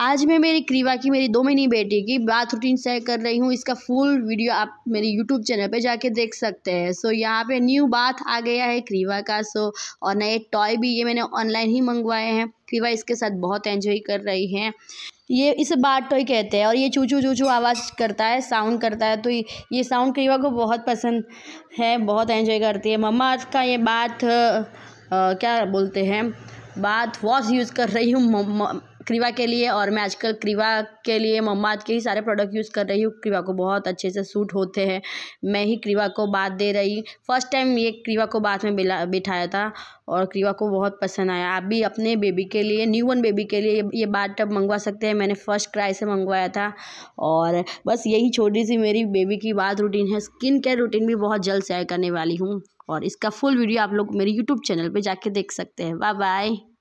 आज मैं मेरी क्रीवा की मेरी दो महीने बेटी की बाथ रूटीन शेयर कर रही हूँ इसका फुल वीडियो आप मेरे यूट्यूब चैनल पे जाके देख सकते हैं सो यहाँ पे न्यू बाथ आ गया है क्रीवा का सो और नए टॉय भी ये मैंने ऑनलाइन ही मंगवाए हैं क्रीवा इसके साथ बहुत एंजॉय कर रही है ये इसे बाथ टॉय कहते हैं और ये चूचू चूचू आवाज़ करता है साउंड करता है तो ये साउंड क्रीवा को बहुत पसंद है बहुत एंजॉय करती है मम्मा का ये बात क्या बोलते हैं बाथ वॉश यूज़ कर रही हूँ क्रीवा के लिए और मैं आजकल क्रीवा के लिए ममाद के ही सारे प्रोडक्ट यूज़ कर रही हूँ क्रीवा को बहुत अच्छे से सूट होते हैं मैं ही क्रीवा को बात दे रही फ़र्स्ट टाइम ये क्रीवा को बात में बिला बिठाया था और क्रीवा को बहुत पसंद आया आप भी अपने बेबी के लिए न्यू वन बेबी के लिए ये बात टब मंगवा सकते हैं मैंने फ़र्स्ट क्राई से मंगवाया था और बस यही छोटी सी मेरी बेबी की बात रूटीन है स्किन केयर रूटीन भी बहुत जल्द शेयर करने वाली हूँ और इसका फुल वीडियो आप लोग मेरे यूट्यूब चैनल पर जाके देख सकते हैं बाय बाय